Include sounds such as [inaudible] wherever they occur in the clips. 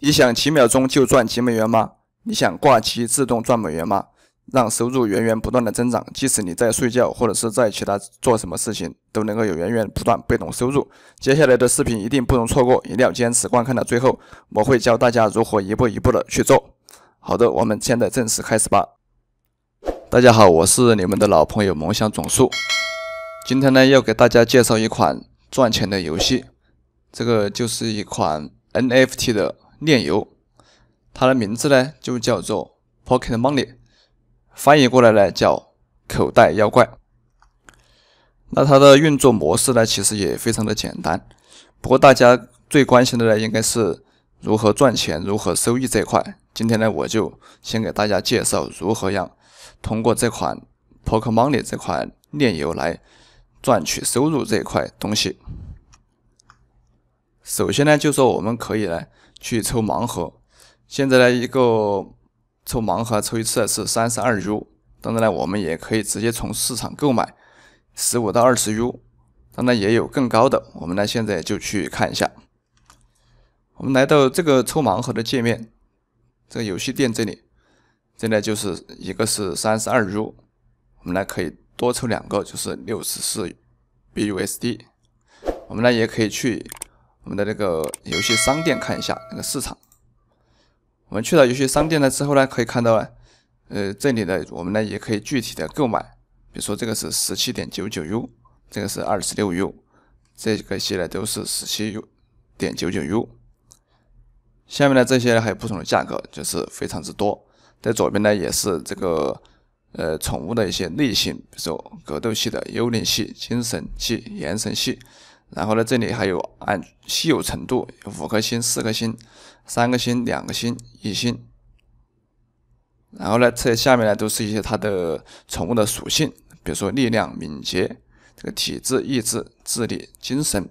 你想几秒钟就赚几美元吗？你想挂机自动赚美元吗？让收入源源不断的增长，即使你在睡觉或者是在其他做什么事情，都能够有源源不断被动收入。接下来的视频一定不容错过，一定要坚持观看到最后。我会教大家如何一步一步的去做。好的，我们现在正式开始吧。大家好，我是你们的老朋友梦想总数，今天呢，要给大家介绍一款赚钱的游戏，这个就是一款 NFT 的。炼油，它的名字呢就叫做 Pokemoney，翻译过来呢叫口袋妖怪。那它的运作模式呢其实也非常的简单，不过大家最关心的呢应该是如何赚钱、如何收益这块。今天呢我就先给大家介绍如何让通过这款 Pokemoney 这款炼油来赚取收入这一块东西。首先呢就说我们可以呢。去抽盲盒，现在呢一个抽盲盒抽一次是三十二 u，当然呢我们也可以直接从市场购买十五到二十 u，当然也有更高的，我们呢现在就去看一下，我们来到这个抽盲盒的界面，这个游戏店这里，这呢就是一个是三十二 u，我们呢可以多抽两个就是六十四 bUSD，我们呢也可以去。我们的那个游戏商店看一下那个市场，我们去到游戏商店了之后呢，可以看到呢，呃，这里呢，我们呢也可以具体的购买，比如说这个是十七点九九 U，这个是二十六 U，这个系列都是十七 U 点九九 U，下面的这些还有不同的价格，就是非常之多，在左边呢也是这个呃宠物的一些类型，比如说格斗系的、幽灵系、精神系、岩神系。然后呢，这里还有按稀有程度，五颗星、四颗星、三个星、两个星、一星。然后呢，这下面呢都是一些它的宠物的属性，比如说力量、敏捷、这个体质、意志、智力、精神。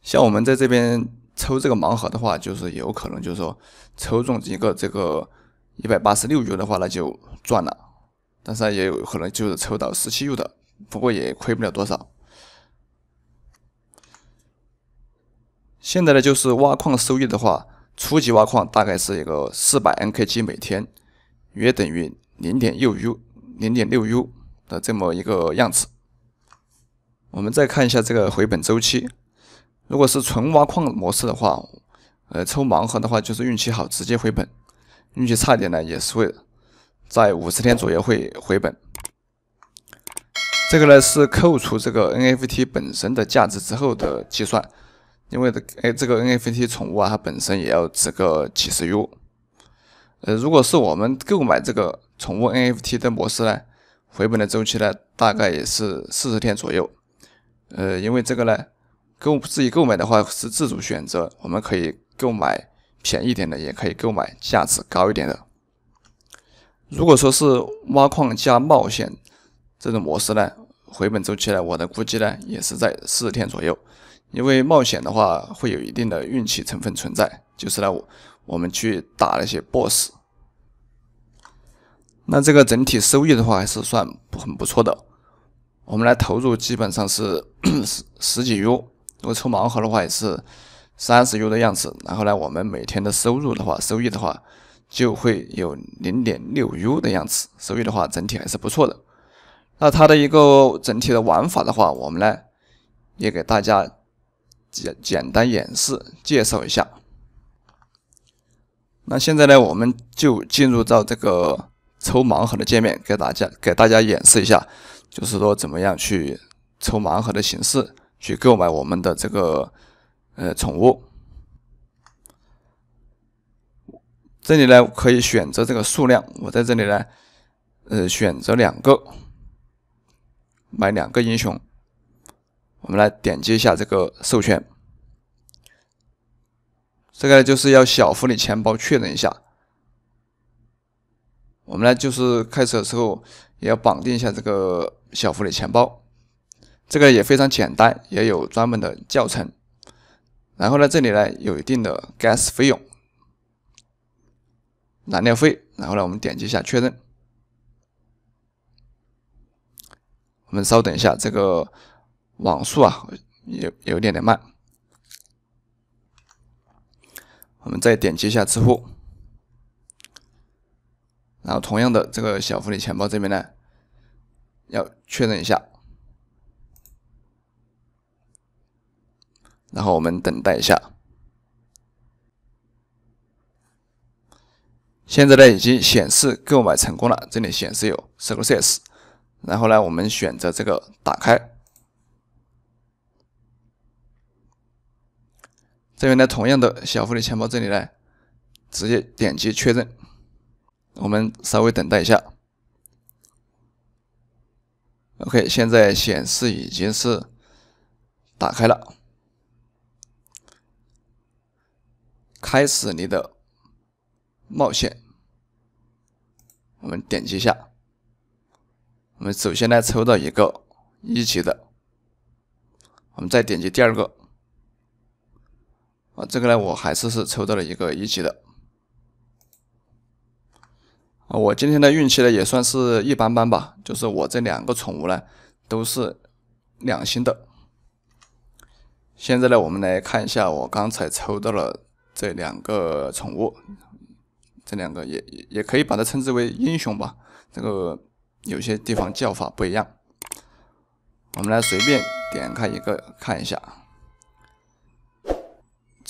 像我们在这边抽这个盲盒的话，就是有可能就是说抽中一个这个一百八十六元的话，那就赚了；但是也有可能就是抽到十七元的，不过也亏不了多少。现在呢，就是挖矿收益的话，初级挖矿大概是一个四百 nkg 每天，约等于零点六 u 零点六 u 的这么一个样子。我们再看一下这个回本周期，如果是纯挖矿模式的话，呃，抽盲盒的话就是运气好直接回本，运气差一点呢也是会在五十天左右会回本。这个呢是扣除这个 NFT 本身的价值之后的计算。因为这哎，这个 NFT 宠物啊，它本身也要值个几十 U。呃，如果是我们购买这个宠物 NFT 的模式呢，回本的周期呢，大概也是四十天左右。呃，因为这个呢，购自己购买的话是自主选择，我们可以购买便宜点的，也可以购买价值高一点的。如果说是挖矿加冒险这种模式呢，回本周期呢，我的估计呢，也是在四十天左右。因为冒险的话会有一定的运气成分存在，就是呢，我们去打那些 BOSS。那这个整体收益的话还是算很不错的。我们来投入基本上是 [coughs] 十十几 U，如果抽盲盒的话也是三十 U 的样子。然后呢，我们每天的收入的话，收益的话就会有零点六 U 的样子。收益的话整体还是不错的。那它的一个整体的玩法的话，我们呢也给大家。简简单演示介绍一下，那现在呢，我们就进入到这个抽盲盒的界面，给大家给大家演示一下，就是说怎么样去抽盲盒的形式去购买我们的这个呃宠物。这里呢可以选择这个数量，我在这里呢呃选择两个，买两个英雄。我们来点击一下这个授权，这个就是要小狐狸钱包确认一下。我们呢就是开始的时候也要绑定一下这个小狐狸钱包，这个也非常简单，也有专门的教程。然后呢，这里呢有一定的 gas 费用，燃料费。然后呢，我们点击一下确认。我们稍等一下这个。网速啊，有有点点慢。我们再点击一下支付，然后同样的，这个小狐狸钱包这边呢，要确认一下。然后我们等待一下，现在呢已经显示购买成功了，这里显示有 success。然后呢，我们选择这个打开。这边呢，同样的小狐狸钱包这里呢，直接点击确认。我们稍微等待一下。OK，现在显示已经是打开了，开始你的冒险。我们点击一下，我们首先呢抽到一个一级的，我们再点击第二个。啊，这个呢，我还是是抽到了一个一级的。啊，我今天的运气呢也算是一般般吧，就是我这两个宠物呢都是两星的。现在呢，我们来看一下我刚才抽到了这两个宠物，这两个也也可以把它称之为英雄吧，这个有些地方叫法不一样。我们来随便点开一个看一下。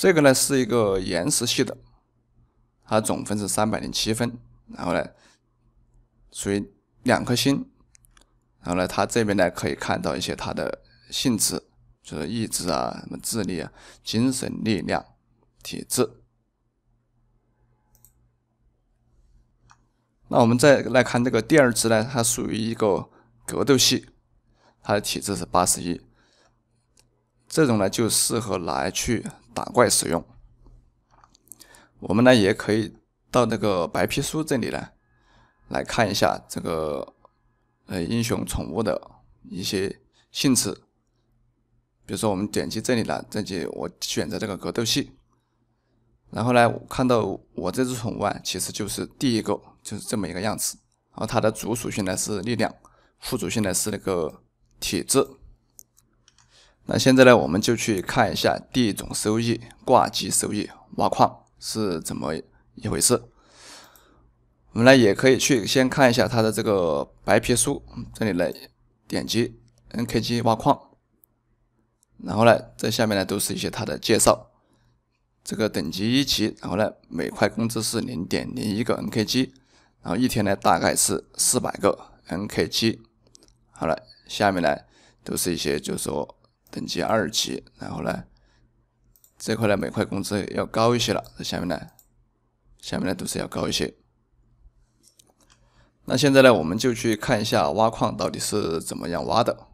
这个呢是一个岩石系的，它总分是三百零七分，然后呢属于两颗星，然后呢它这边呢可以看到一些它的性质，就是意志啊、什么智力啊、精神力量、体质。那我们再来看这个第二只呢，它属于一个格斗系，它的体质是八十一，这种呢就适合拿去。打怪使用，我们呢也可以到那个白皮书这里呢来看一下这个呃英雄宠物的一些性质。比如说我们点击这里呢，这里我选择这个格斗系，然后呢看到我这只宠物啊，其实就是第一个就是这么一个样子。然后它的主属性呢是力量，副属性呢是那个体质。那现在呢，我们就去看一下第一种收益、挂机收益、挖矿是怎么一回事。我们呢也可以去先看一下它的这个白皮书，这里来点击 NKG 挖矿，然后呢，这下面呢都是一些它的介绍。这个等级一级，然后呢，每块工资是零点零一个 NKG，然后一天呢大概是四百个 NKG。好了，下面呢都是一些就是说。等级二级，然后呢，这块呢每块工资要高一些了。下面呢，下面呢都是要高一些。那现在呢，我们就去看一下挖矿到底是怎么样挖的。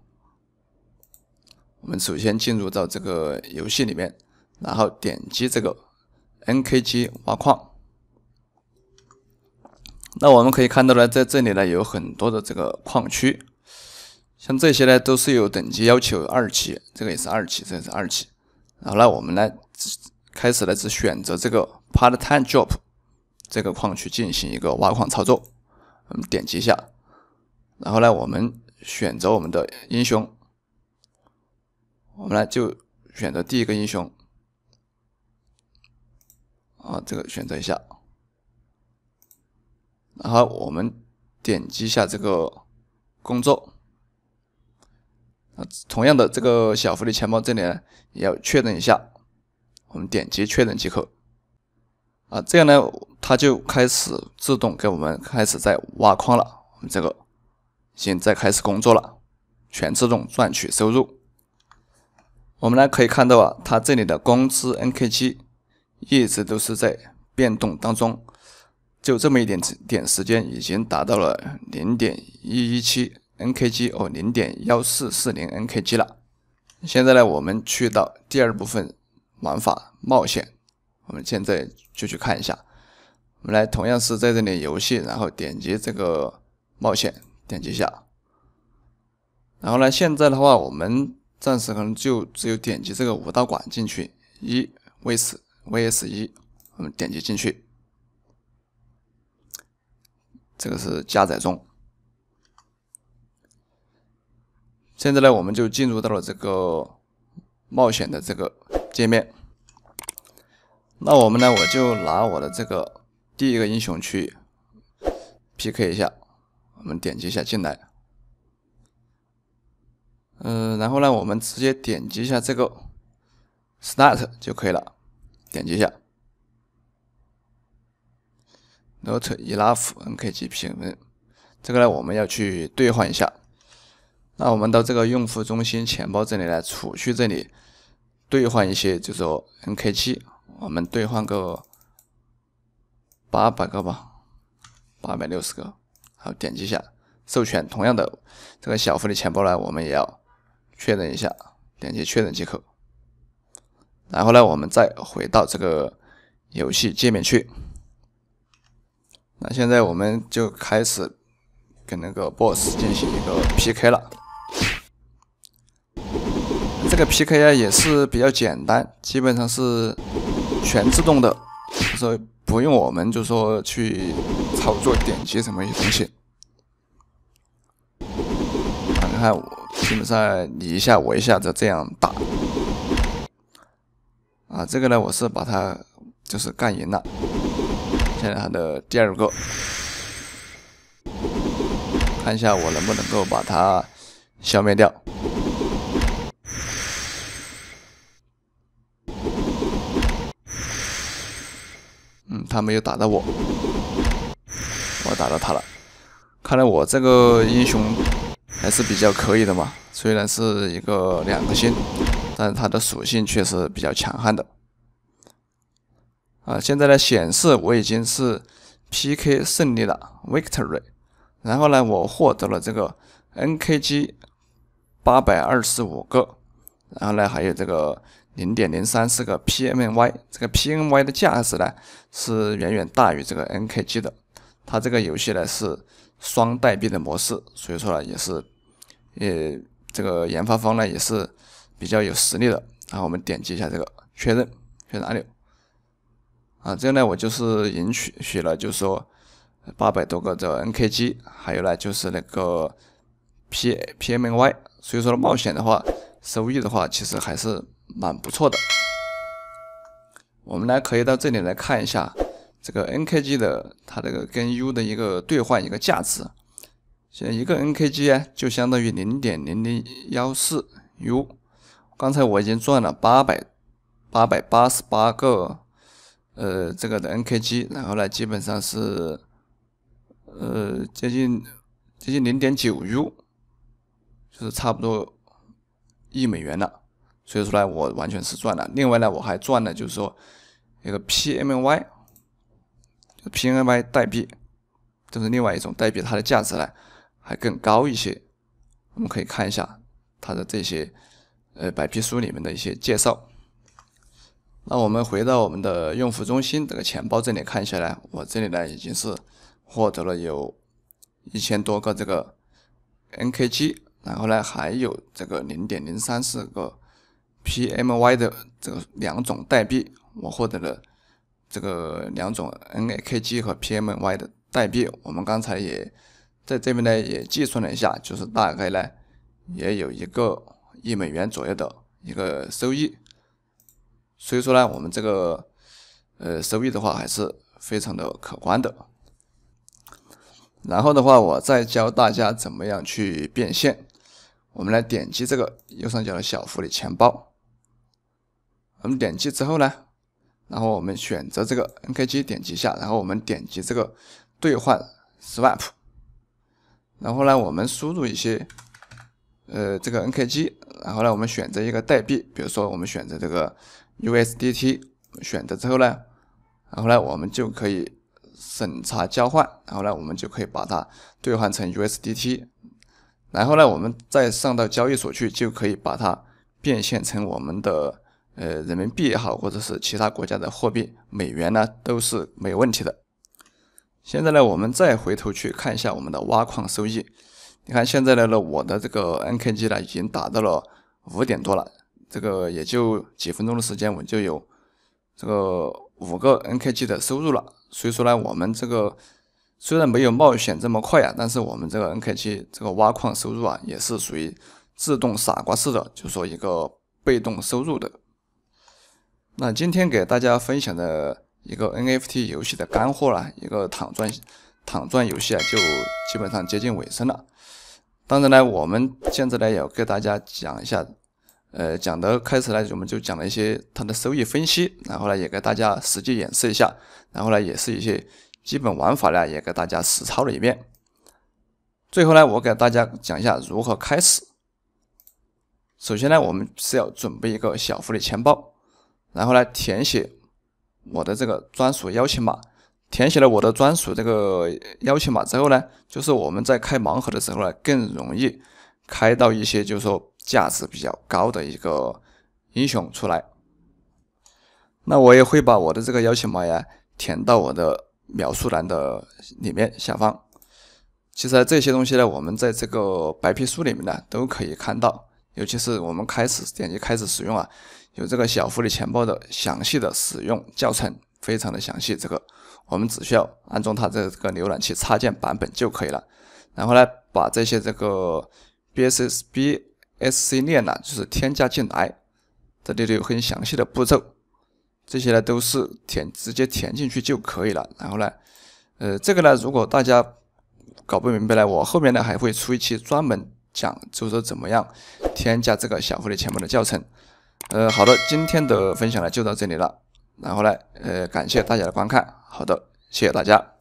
我们首先进入到这个游戏里面，然后点击这个 NKG 挖矿。那我们可以看到呢，在这里呢有很多的这个矿区。像这些呢，都是有等级要求，二级，这个也是二级，这也是二级。然后呢，我们呢开始呢，只选择这个 p a r t t i m e j o b 这个矿去进行一个挖矿操作。我们点击一下，然后呢，我们选择我们的英雄，我们来就选择第一个英雄啊，这个选择一下，然后我们点击一下这个工作。啊，同样的这个小狐狸钱包这里呢，也要确认一下，我们点击确认即可。啊，这样呢，它就开始自动给我们开始在挖矿了。我们这个现在开始工作了，全自动赚取收入。我们呢可以看到啊，它这里的工资 N K 七一直都是在变动当中，就这么一点点时间，已经达到了零点一一七。NKG 哦，零点幺四四零 NKG 了。现在呢，我们去到第二部分玩法冒险，我们现在就去看一下。我们来，同样是在这里游戏，然后点击这个冒险，点击一下。然后呢，现在的话，我们暂时可能就只有点击这个五道馆进去，一 VS VS 一，我们点击进去，这个是加载中。现在呢，我们就进入到了这个冒险的这个界面。那我们呢，我就拿我的这个第一个英雄去 PK 一下。我们点击一下进来。嗯，然后呢，我们直接点击一下这个 Start 就可以了。点击一下。Not e l g h NKGPMN，这个呢，我们要去兑换一下。那我们到这个用户中心钱包这里来，储蓄这里兑换一些，就说 N K 七，我们兑换个八百个吧，八百六十个。好，点击一下授权。同样的，这个小狐的钱包呢，我们也要确认一下，点击确认即可。然后呢，我们再回到这个游戏界面去。那现在我们就开始跟那个 BOSS 进行一个 PK 了。这个 PK 啊也是比较简单，基本上是全自动的，说不用我们就说去操作点击什么东西。你看，我基本上你一下我一下就这样打。啊，这个呢我是把它就是干赢了。现在它的第二个，看一下我能不能够把它消灭掉。他没有打到我，我打到他了。看来我这个英雄还是比较可以的嘛，虽然是一个两个星，但它的属性确实比较强悍的。啊，现在呢显示我已经是 PK 胜利了，Victory。然后呢，我获得了这个 NKG 八百二十五个，然后呢还有这个。零点零三四个 P M Y，这个 P M Y 的价值呢是远远大于这个 N K G 的。它这个游戏呢是双代币的模式，所以说呢也是，呃，这个研发方呢也是比较有实力的。然后我们点击一下这个确认确认按钮啊，这样呢我就是赢取取了，就是说八百多个这 N K G，还有呢就是那个 P P M Y，所以说冒险的话，收益的话其实还是。蛮不错的，我们来可以到这里来看一下这个 NKG 的它这个跟 U 的一个兑换一个价值，现在一个 NKG 呢就相当于零点零零幺四 U，刚才我已经赚了八百八百八十八个呃这个的 NKG，然后呢基本上是呃接近接近零点九 U，就是差不多一美元了。所以说呢，我完全是赚了。另外呢，我还赚了，就是说一个 P M Y，P M Y 代币，这是另外一种代币，它的价值呢还更高一些。我们可以看一下它的这些呃白皮书里面的一些介绍。那我们回到我们的用户中心这个钱包这里看一下来，我这里呢已经是获得了有一千多个这个 N K G，然后呢还有这个零点零三四个。P M Y 的这两种代币，我获得了这个两种 N A K G 和 P M Y 的代币，我们刚才也在这边呢也计算了一下，就是大概呢也有一个一美元左右的一个收益，所以说呢，我们这个呃收益的话还是非常的可观的。然后的话，我再教大家怎么样去变现，我们来点击这个右上角的小狐狸钱包。我们点击之后呢，然后我们选择这个 NKG 点击一下，然后我们点击这个兑换 Swap，然后呢，我们输入一些呃这个 NKG，然后呢，我们选择一个代币，比如说我们选择这个 USDT，选择之后呢，然后呢，我们就可以审查交换，然后呢，我们就可以把它兑换成 USDT，然后呢，我们再上到交易所去就可以把它变现成我们的。呃，人民币也好，或者是其他国家的货币，美元呢都是没问题的。现在呢，我们再回头去看一下我们的挖矿收益。你看现在呢，我的这个 NKG 呢已经达到了五点多了，这个也就几分钟的时间，我就有这个五个 NKG 的收入了。所以说呢，我们这个虽然没有冒险这么快呀，但是我们这个 NKG 这个挖矿收入啊，也是属于自动傻瓜式的，就是说一个被动收入的。那今天给大家分享的一个 NFT 游戏的干货啦，一个躺赚躺赚游戏啊，就基本上接近尾声了。当然呢，我们现在呢也给大家讲一下，呃，讲的开始呢，我们就讲了一些它的收益分析，然后呢也给大家实际演示一下，然后呢也是一些基本玩法呢，也给大家实操了一遍。最后呢，我给大家讲一下如何开始。首先呢，我们是要准备一个小幅的钱包。然后呢，填写我的这个专属邀请码。填写了我的专属这个邀请码之后呢，就是我们在开盲盒的时候呢，更容易开到一些就是说价值比较高的一个英雄出来。那我也会把我的这个邀请码呀填到我的描述栏的里面下方。其实这些东西呢，我们在这个白皮书里面呢都可以看到，尤其是我们开始点击开始使用啊。有这个小狐狸钱包的详细的使用教程，非常的详细。这个我们只需要安装它这个浏览器插件版本就可以了。然后呢，把这些这个 B S s B S C 链呢，就是添加进来，这里都有很详细的步骤。这些呢都是填直接填进去就可以了。然后呢，呃，这个呢，如果大家搞不明白呢，我后面呢还会出一期专门讲，就是怎么样添加这个小狐狸钱包的教程。呃，好的，今天的分享呢就到这里了，然后呢，呃，感谢大家的观看，好的，谢谢大家。